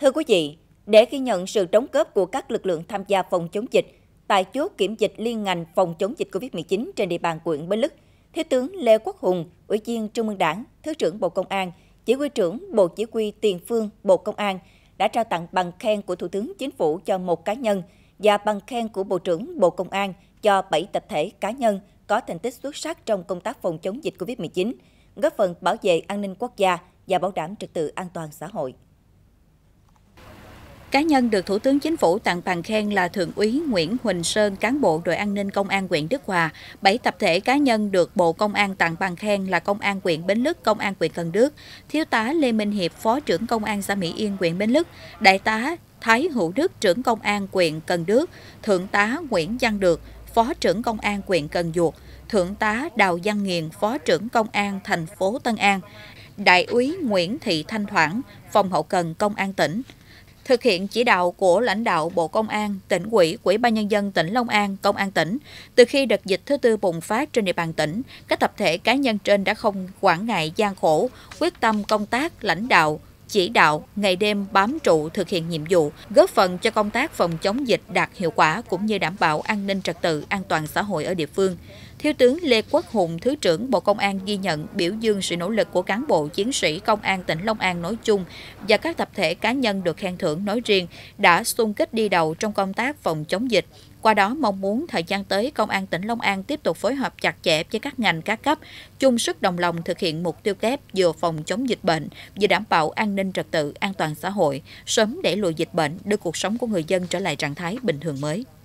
Thưa quý vị, để ghi nhận sự đóng góp của các lực lượng tham gia phòng chống dịch tại chốt kiểm dịch liên ngành phòng chống dịch COVID-19 trên địa bàn quận Bến Lức, Thiếu tướng Lê Quốc Hùng, Ủy viên Trung ương Đảng, Thứ trưởng Bộ Công an, Chỉ huy trưởng Bộ Chỉ huy Tiền phương Bộ Công an đã trao tặng bằng khen của Thủ tướng Chính phủ cho một cá nhân và bằng khen của Bộ trưởng Bộ Công an cho 7 tập thể cá nhân có thành tích xuất sắc trong công tác phòng chống dịch COVID-19, góp phần bảo vệ an ninh quốc gia và bảo đảm trật tự an toàn xã hội. Cá nhân được Thủ tướng Chính phủ tặng bằng khen là Thượng úy Nguyễn Huỳnh Sơn, cán bộ đội an ninh Công an huyện Đức Hòa. bảy tập thể cá nhân được Bộ Công an tặng bằng khen là Công an huyện Bến Lức, Công an huyện Cần Đức, Thiếu tá Lê Minh Hiệp, Phó trưởng Công an xã Mỹ Yên, huyện Bến Lức, Đại tá Thái Hữu Đức, trưởng Công an huyện Cần Đức; Thượng tá Nguyễn Văn Được, Phó trưởng Công an huyện Cần Duộc, Thượng tá Đào Văn Nghiền, Phó trưởng Công an thành phố Tân An, Đại úy Nguyễn Thị Thanh Thoảng, Phòng hậu cần Công an tỉnh thực hiện chỉ đạo của lãnh đạo Bộ Công an, tỉnh ủy, Ủy ban nhân dân tỉnh Long An, Công an tỉnh, từ khi đợt dịch thứ tư bùng phát trên địa bàn tỉnh, các tập thể cá nhân trên đã không quản ngại gian khổ, quyết tâm công tác lãnh đạo, chỉ đạo ngày đêm bám trụ thực hiện nhiệm vụ, góp phần cho công tác phòng chống dịch đạt hiệu quả cũng như đảm bảo an ninh trật tự, an toàn xã hội ở địa phương. Thiếu tướng Lê Quốc Hùng, Thứ trưởng Bộ Công an ghi nhận biểu dương sự nỗ lực của cán bộ chiến sĩ Công an tỉnh Long An nói chung và các tập thể cá nhân được khen thưởng nói riêng đã xung kích đi đầu trong công tác phòng chống dịch, qua đó mong muốn thời gian tới, Công an tỉnh Long An tiếp tục phối hợp chặt chẽ với các ngành các cấp, chung sức đồng lòng thực hiện mục tiêu kép vừa phòng chống dịch bệnh, vừa đảm bảo an ninh trật tự, an toàn xã hội, sớm đẩy lùi dịch bệnh, đưa cuộc sống của người dân trở lại trạng thái bình thường mới.